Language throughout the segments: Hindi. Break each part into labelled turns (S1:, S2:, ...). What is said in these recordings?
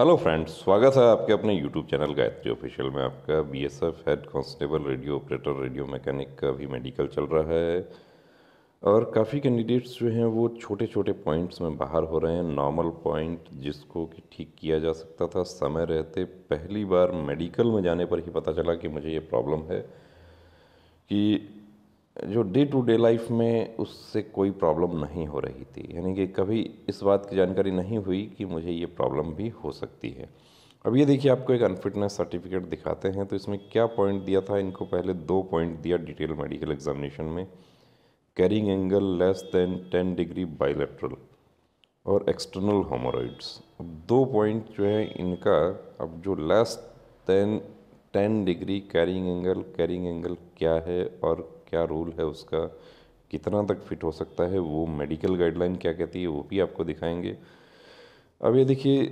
S1: हेलो फ्रेंड्स स्वागत है आपके अपने यूट्यूब चैनल गायत्री ऑफिशियल में आपका BSF head constable radio operator radio mechanic का भी मेडिकल चल रहा है और काफ़ी कैंडिडेट्स जो हैं वो छोटे छोटे पॉइंट्स में बाहर हो रहे हैं नॉर्मल पॉइंट जिसको कि ठीक किया जा सकता था समय रहते पहली बार मेडिकल में जाने पर ही पता चला कि मुझे ये प्रॉब्लम है कि जो डे टू डे लाइफ में उससे कोई प्रॉब्लम नहीं हो रही थी यानी कि कभी इस बात की जानकारी नहीं हुई कि मुझे ये प्रॉब्लम भी हो सकती है अब ये देखिए आपको एक अनफिटनेस सर्टिफिकेट दिखाते हैं तो इसमें क्या पॉइंट दिया था इनको पहले दो पॉइंट दिया डिटेल मेडिकल एग्जामिनेशन में carrying angle less than ten degree bilateral और एक्सटर्नल होमोरॉइड्स दो पॉइंट जो है इनका अब जो less than ten degree carrying angle carrying angle क्या है और क्या रोल है उसका कितना तक फिट हो सकता है वो मेडिकल गाइडलाइन क्या कहती है वो भी आपको दिखाएंगे अब ये देखिए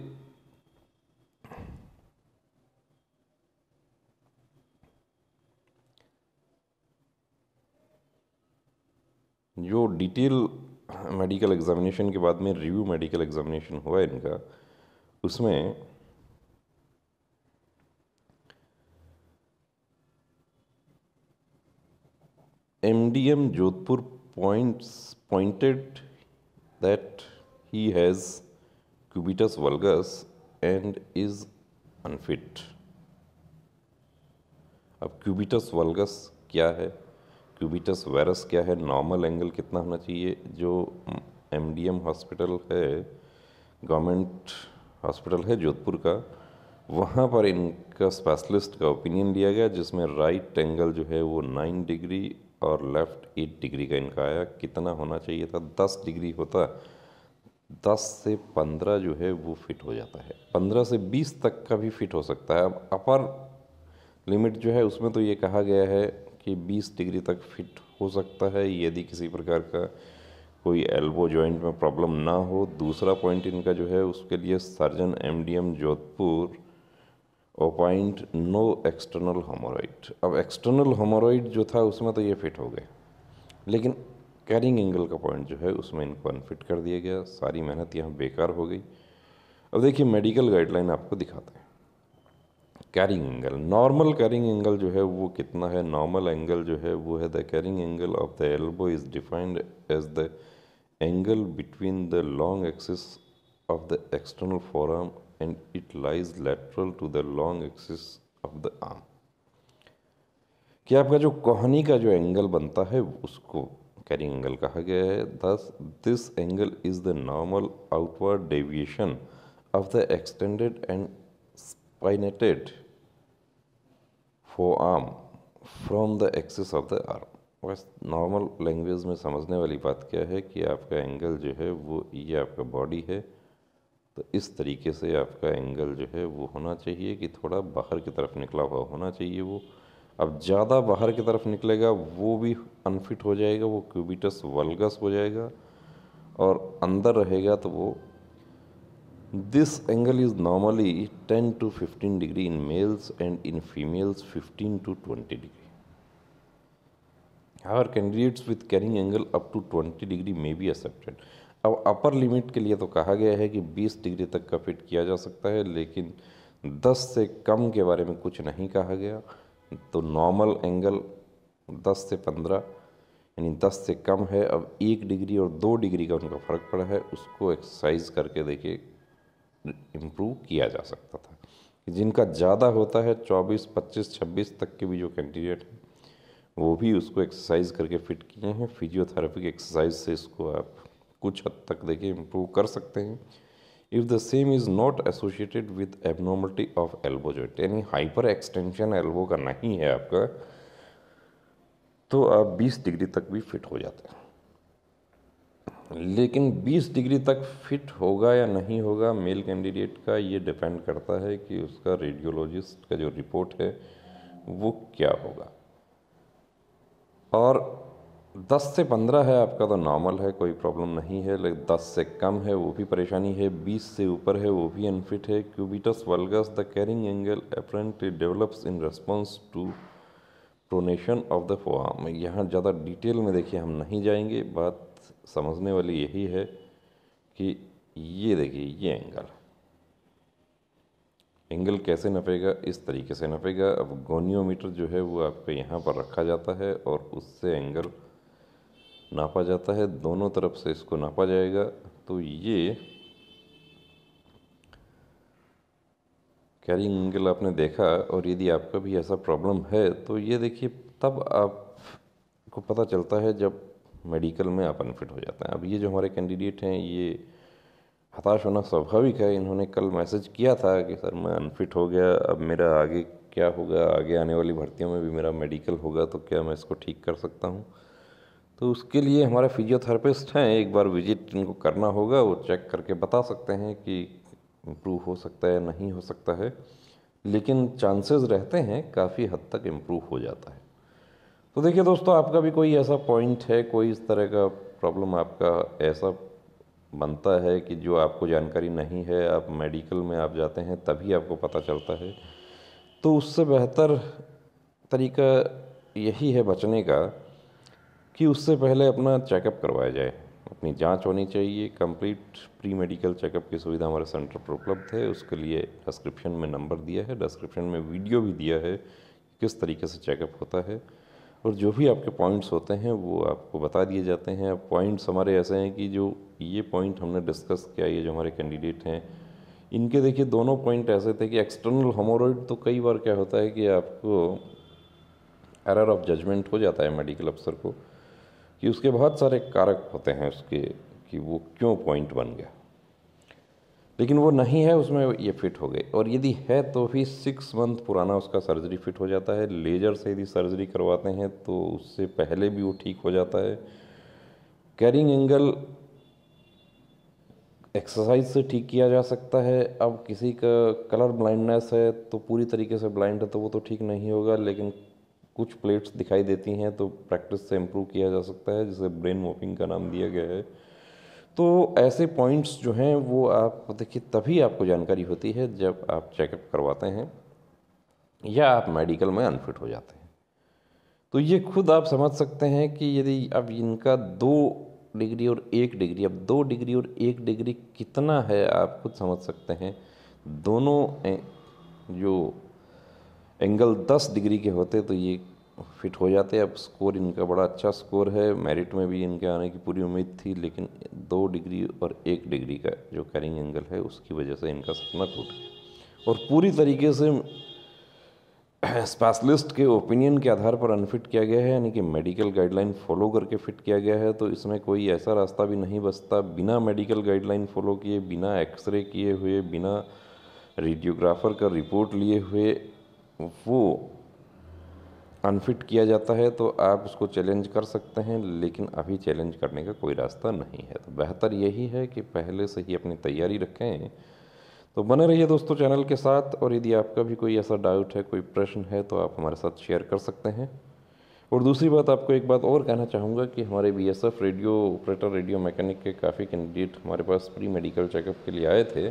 S1: जो डिटेल मेडिकल एग्जामिनेशन के बाद में रिव्यू मेडिकल एग्जामिनेशन हुआ इनका उसमें MDM Jodhpur points pointed that he has cubitus vulgus and is unfit अब क्यूबिटस वर्गस क्या है क्यूबिटस वायरस क्या है नॉर्मल एंगल कितना होना चाहिए जो एमडीएम हॉस्पिटल है गवर्नमेंट हॉस्पिटल है जोधपुर का वहाँ पर इनका स्पेशलिस्ट का ओपिनियन लिया गया जिसमें राइट एंगल जो है वो नाइन डिग्री और लेफ़्ट एट डिग्री का इनका आया कितना होना चाहिए था दस डिग्री होता दस से पंद्रह जो है वो फिट हो जाता है पंद्रह से बीस तक का भी फिट हो सकता है अब अपर लिमिट जो है उसमें तो ये कहा गया है कि बीस डिग्री तक फिट हो सकता है यदि किसी प्रकार का कोई एल्बो जॉइंट में प्रॉब्लम ना हो दूसरा पॉइंट इनका जो है उसके लिए सर्जन एम जोधपुर ओपाइंट नो एक्सटर्नल होमोराइड अब एक्सटर्नल होमोराइड जो था उसमें तो ये फिट हो गए लेकिन कैरिंग एंगल का पॉइंट जो है उसमें इनको अनफिट कर दिया गया सारी मेहनत यहाँ बेकार हो गई अब देखिए मेडिकल गाइडलाइन आपको दिखाते हैं carrying angle normal carrying angle जो है वो कितना है नॉर्मल एंगल जो है वो है the carrying angle of the elbow is defined as the angle between the long axis of the external forearm and it lies lateral to the long axis of the arm कि आपका जो कोहनी का जो एंगल बनता है उसको कैरिंग एंगल कहा गया है दस this angle is the normal outward deviation of the extended and supinated forearm from the axis of the arm बस नॉर्मल लैंग्वेज में समझने वाली बात क्या है कि आपका एंगल जो है वो ये आपका बॉडी है तो इस तरीके से आपका एंगल जो है वो होना चाहिए कि थोड़ा बाहर की तरफ निकला हुआ होना चाहिए वो अब ज़्यादा बाहर की तरफ निकलेगा वो भी अनफिट हो जाएगा वो क्यूबिटस वल्गस हो जाएगा और अंदर रहेगा तो वो this angle is normally 10 to 15 degree in males and in females 15 to 20 degree However, candidates with carrying angle up to 20 degree may be accepted अब अपर लिमिट के लिए तो कहा गया है कि 20 डिग्री तक का फिट किया जा सकता है लेकिन 10 से कम के बारे में कुछ नहीं कहा गया तो नॉर्मल एंगल 10 से 15 यानी 10 से कम है अब एक डिग्री और दो डिग्री का उनका फ़र्क पड़ा है उसको एक्सरसाइज करके देखिए इम्प्रूव किया जा सकता था जिनका ज़्यादा होता है 24, 25, 26 तक के भी जो कैंडिडेट हैं वो भी उसको एक्सरसाइज करके फिट किए हैं फिजियोथेरेपिक एक्सरसाइज से इसको आप कुछ हद तक देखिए इम्प्रूव कर सकते हैं if the same is not associated with abnormality of elbow joint यानी हाइपर एक्सटेंशन एल्बो का नहीं है आपका तो आप 20 डिग्री तक भी फिट हो जाते हैं लेकिन 20 डिग्री तक फिट होगा या नहीं होगा मेल कैंडिडेट का ये डिपेंड करता है कि उसका रेडियोलॉजिस्ट का जो रिपोर्ट है वो क्या होगा और दस से पंद्रह है आपका तो नॉर्मल है कोई प्रॉब्लम नहीं है लेकिन दस से कम है वो भी परेशानी है बीस से ऊपर है वो भी अनफिट है cubitus valgus the carrying angle apparent develops in response to pronation of the forearm यहाँ ज़्यादा डिटेल में देखिए हम नहीं जाएंगे बात समझने वाली यही है कि ये देखिए ये एंगल एंगल कैसे नपेगा इस तरीके से नपेगा अब गोनियोमीटर जो है वो आपके यहाँ पर रखा जाता है और उससे एंगल नापा जाता है दोनों तरफ से इसको नापा जाएगा तो ये कैरिंग एंगल आपने देखा और यदि आपका भी ऐसा प्रॉब्लम है तो ये देखिए तब आप को पता चलता है जब मेडिकल में आप अनफिट हो जाते हैं अब ये जो हमारे कैंडिडेट हैं ये हताश होना स्वाभाविक है इन्होंने कल मैसेज किया था कि सर मैं अनफिट हो गया अब मेरा आगे क्या होगा आगे आने वाली भर्तियों में भी मेरा मेडिकल होगा तो क्या मैं इसको ठीक कर सकता हूँ तो उसके लिए हमारे फिजियोथेरेपिस्ट हैं एक बार विजिट इनको करना होगा वो चेक करके बता सकते हैं कि इम्प्रूव हो सकता है नहीं हो सकता है लेकिन चांसेस रहते हैं काफ़ी हद तक इम्प्रूव हो जाता है तो देखिए दोस्तों आपका भी कोई ऐसा पॉइंट है कोई इस तरह का प्रॉब्लम आपका ऐसा बनता है कि जो आपको जानकारी नहीं है आप मेडिकल में आप जाते हैं तभी आपको पता चलता है तो उससे बेहतर तरीका यही है बचने का कि उससे पहले अपना चेकअप करवाया जाए अपनी जांच होनी चाहिए कंप्लीट प्री मेडिकल चेकअप की सुविधा हमारे सेंटर पर उपलब्ध है उसके लिए डिस्क्रिप्शन में नंबर दिया है डिस्क्रिप्शन में वीडियो भी दिया है किस तरीके से चेकअप होता है और जो भी आपके पॉइंट्स होते हैं वो आपको बता दिए जाते हैं अब पॉइंट्स हमारे ऐसे हैं कि जो ये पॉइंट हमने डिस्कस किया ये जो हमारे कैंडिडेट हैं इनके देखिए दोनों पॉइंट ऐसे थे कि एक्सटर्नल होमोरॉइड तो कई बार क्या होता है कि आपको एरर ऑफ जजमेंट हो जाता है मेडिकल अफसर को कि उसके बहुत सारे कारक होते हैं उसके कि वो क्यों पॉइंट बन गया लेकिन वो नहीं है उसमें ये फिट हो गए और यदि है तो भी सिक्स मंथ पुराना उसका सर्जरी फिट हो जाता है लेजर से यदि सर्जरी करवाते हैं तो उससे पहले भी वो ठीक हो जाता है कैरिंग एंगल एक्सरसाइज से ठीक किया जा सकता है अब किसी का कलर ब्लाइंडनेस है तो पूरी तरीके से ब्लाइंड है तो वो तो ठीक नहीं होगा लेकिन कुछ प्लेट्स दिखाई देती हैं तो प्रैक्टिस से इम्प्रूव किया जा सकता है जिसे ब्रेन मोपिंग का नाम दिया गया है तो ऐसे पॉइंट्स जो हैं वो आप देखिए तभी आपको जानकारी होती है जब आप चेकअप करवाते हैं या आप मेडिकल में अनफिट हो जाते हैं तो ये खुद आप समझ सकते हैं कि यदि अब इनका दो डिग्री और एक डिग्री अब दो डिग्री और एक डिग्री कितना है आप खुद समझ सकते हैं दोनों जो एंगल 10 डिग्री के होते तो ये फिट हो जाते अब स्कोर इनका बड़ा अच्छा स्कोर है मेरिट में भी इनके आने की पूरी उम्मीद थी लेकिन दो डिग्री और एक डिग्री का जो कैरिंग एंगल है उसकी वजह से इनका सपना टूट गया और पूरी तरीके से स्पेशलिस्ट के ओपिनियन के आधार पर अनफिट किया गया है यानी कि मेडिकल गाइडलाइन फॉलो करके फिट किया गया है तो इसमें कोई ऐसा रास्ता भी नहीं बचता बिना मेडिकल गाइडलाइन फॉलो किए बिना एक्सरे किए हुए बिना रेडियोग्राफर का रिपोर्ट लिए हुए वो अनफिट किया जाता है तो आप उसको चैलेंज कर सकते हैं लेकिन अभी चैलेंज करने का कोई रास्ता नहीं है तो बेहतर यही है कि पहले से ही अपनी तैयारी रखें तो बने रहिए दोस्तों चैनल के साथ और यदि आपका भी कोई ऐसा डाउट है कोई प्रश्न है तो आप हमारे साथ शेयर कर सकते हैं और दूसरी बात आपको एक बात और कहना चाहूँगा कि हमारे B S F radio operator radio mechanic के काफ़ी कैंडिडेट हमारे पास प्री मेडिकल चेकअप के लिए आए थे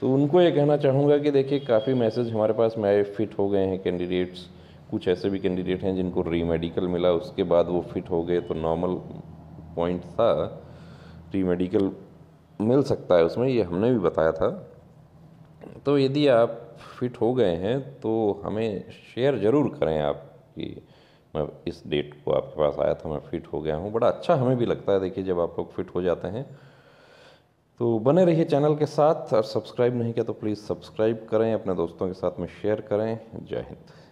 S1: तो उनको ये कहना चाहूँगा कि देखिए काफ़ी मैसेज हमारे पास में फिट हो गए हैं कैंडिडेट्स कुछ ऐसे भी कैंडिडेट हैं जिनको री मेडिकल मिला उसके बाद वो फिट हो गए तो नॉर्मल पॉइंट था री मेडिकल मिल सकता है उसमें ये हमने भी बताया था तो यदि आप फिट हो गए हैं तो हमें शेयर ज़रूर करें आप कि मैं इस डेट को आपके पास आया था मैं फ़िट हो गया हूँ बड़ा अच्छा हमें भी लगता है देखिए जब आप लोग फिट हो जाते हैं तो बने रहिए चैनल के साथ और सब्सक्राइब नहीं किया तो प्लीज़ सब्सक्राइब करें अपने दोस्तों के साथ में शेयर करें जय हिंद